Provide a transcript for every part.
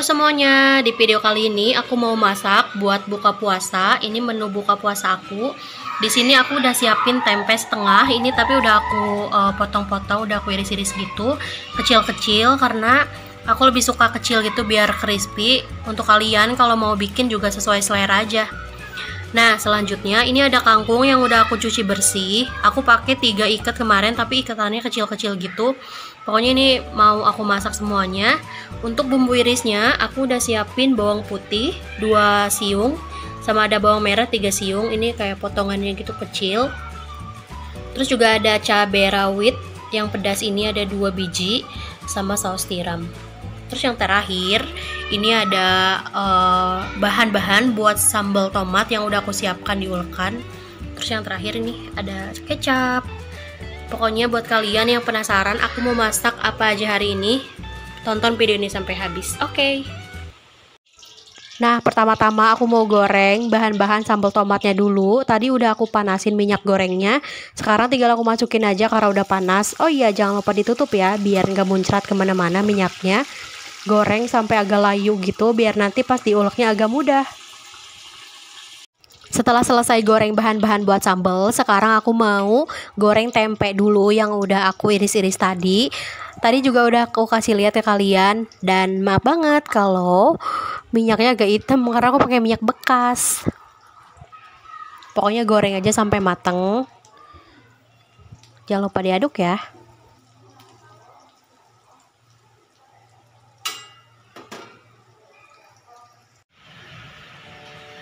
semuanya, di video kali ini aku mau masak buat buka puasa. Ini menu buka puasa aku. Di sini aku udah siapin tempe setengah. Ini tapi udah aku eh, potong-potong, uh, udah aku iris-iris gitu, kecil-kecil karena aku lebih suka kecil gitu biar crispy. Untuk kalian kalau mau bikin juga sesuai selera aja. Nah, selanjutnya ini ada kangkung yang udah aku cuci bersih. Aku pakai tiga ikat kemarin, tapi ikatannya kecil-kecil gitu. Pokoknya ini mau aku masak semuanya. Untuk bumbu irisnya, aku udah siapin bawang putih 2 siung, sama ada bawang merah 3 siung. Ini kayak potongannya gitu kecil. Terus juga ada cabai rawit yang pedas ini ada 2 biji sama saus tiram. Terus yang terakhir, ini ada eh, bahan-bahan uh, buat sambal tomat yang udah aku siapkan di ulekan. Terus yang terakhir ini ada kecap. Pokoknya buat kalian yang penasaran aku mau masak apa aja hari ini, tonton video ini sampai habis. Oke. Okay. Nah, pertama-tama aku mau goreng bahan-bahan sambal tomatnya dulu. Tadi udah aku panasin minyak gorengnya. Sekarang tinggal aku masukin aja karena udah panas. Oh iya, jangan lupa ditutup ya, biar nggak muncrat kemana-mana minyaknya goreng sampai agak layu gitu biar nanti pas diuleknya agak mudah. Setelah selesai goreng bahan-bahan buat sambal, sekarang aku mau goreng tempe dulu yang udah aku iris-iris tadi. Tadi juga udah aku kasih lihat ke kalian dan maaf banget kalau minyaknya agak hitam karena aku pakai minyak bekas. Pokoknya goreng aja sampai mateng. Jangan lupa diaduk ya.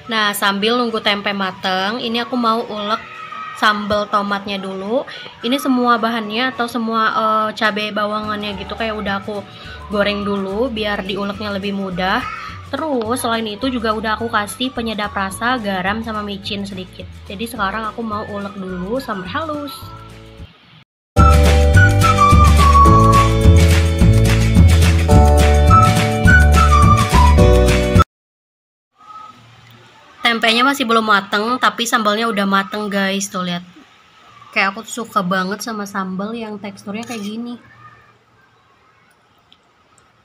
Nah, sambil nunggu tempe mateng, ini aku mau ulek sambal tomatnya dulu. Ini semua bahannya atau semua uh, eh, cabai bawangannya gitu kayak udah aku goreng dulu biar diuleknya lebih mudah. Terus selain itu juga udah aku kasih penyedap rasa garam sama micin sedikit. Jadi sekarang aku mau ulek dulu sampai halus. tempenya masih belum mateng tapi sambalnya udah mateng guys tuh lihat kayak aku tuh suka banget sama sambal yang teksturnya kayak gini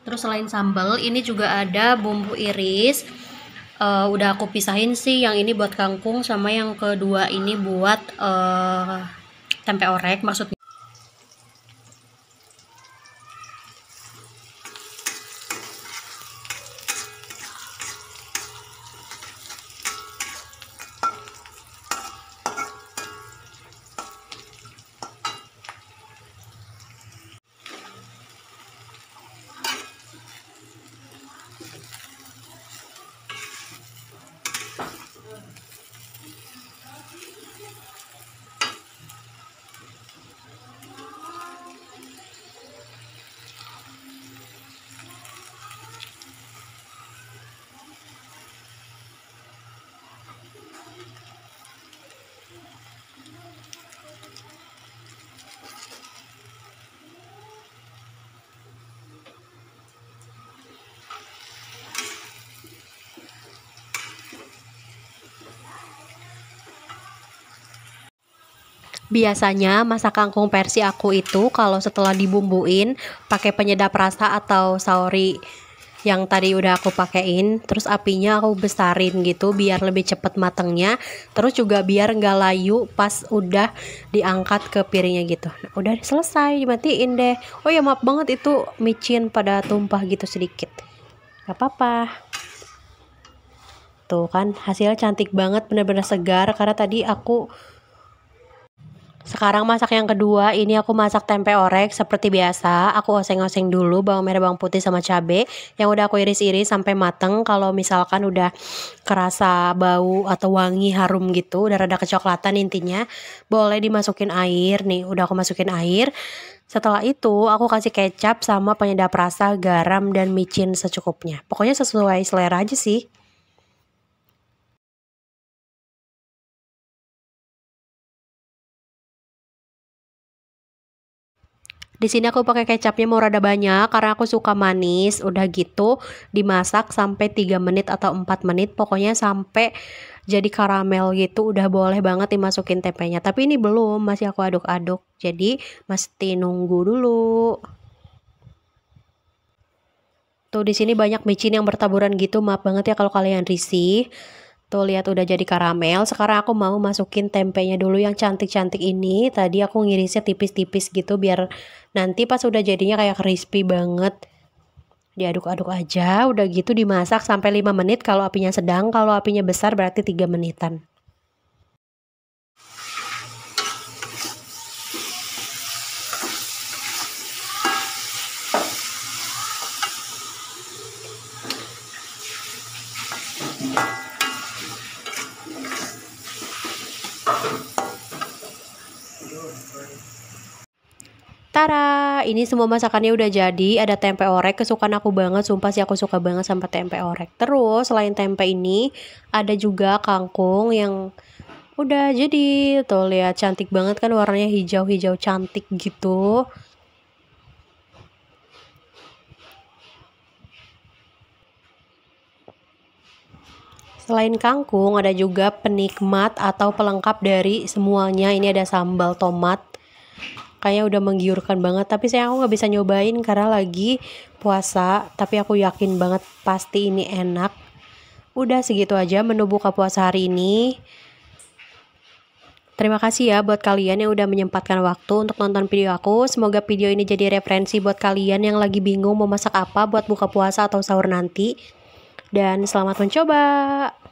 terus selain sambal ini juga ada bumbu iris uh, udah aku pisahin sih yang ini buat kangkung sama yang kedua ini buat uh, tempe orek maksudnya Biasanya masak kangkung versi aku itu kalau setelah dibumbuin pakai penyedap rasa atau saori yang tadi udah aku pakein terus apinya aku besarin gitu biar lebih cepet matengnya terus juga biar nggak layu pas udah diangkat ke piringnya gitu nah, udah selesai dimatiin deh oh ya maaf banget itu micin pada tumpah gitu sedikit nggak apa-apa tuh kan hasilnya cantik banget bener-bener segar karena tadi aku sekarang masak yang kedua, ini aku masak tempe orek seperti biasa. Aku oseng-oseng dulu bawang merah, bawang putih sama cabe yang udah aku iris-iris sampai mateng. Kalau misalkan udah kerasa bau atau wangi harum gitu, udah rada kecoklatan intinya, boleh dimasukin air nih. Udah aku masukin air. Setelah itu aku kasih kecap sama penyedap rasa, garam dan micin secukupnya. Pokoknya sesuai selera aja sih. Di sini aku pakai kecapnya mau rada banyak karena aku suka manis. Udah gitu dimasak sampai 3 menit atau 4 menit pokoknya sampai jadi karamel gitu udah boleh banget dimasukin tempenya. Tapi ini belum, masih aku aduk-aduk. Jadi mesti nunggu dulu. Tuh di sini banyak micin yang bertaburan gitu. Maaf banget ya kalau kalian risih. Tuh gitu, lihat udah jadi karamel. Sekarang aku mau masukin tempenya dulu yang cantik-cantik ini. Tadi aku ngirisnya tipis-tipis gitu biar nanti pas udah jadinya kayak crispy banget. Diaduk-aduk aja, udah gitu dimasak sampai 5 menit kalau apinya sedang, kalau apinya besar berarti 3 menitan. ini semua masakannya udah jadi. Ada tempe orek kesukaan aku banget. Sumpah sih aku suka banget sama tempe orek. Terus selain tempe ini ada juga kangkung yang udah jadi. Tuh lihat cantik banget kan warnanya hijau-hijau cantik gitu. Selain kangkung, ada juga penikmat atau pelengkap dari semuanya. Ini ada sambal tomat, kayaknya udah menggiurkan banget tapi saya aku nggak bisa nyobain karena lagi puasa tapi aku yakin banget pasti ini enak udah segitu aja menu buka puasa hari ini Terima kasih ya buat kalian yang udah menyempatkan waktu untuk nonton video aku. Semoga video ini jadi referensi buat kalian yang lagi bingung mau masak apa buat buka puasa atau sahur nanti. Dan selamat mencoba.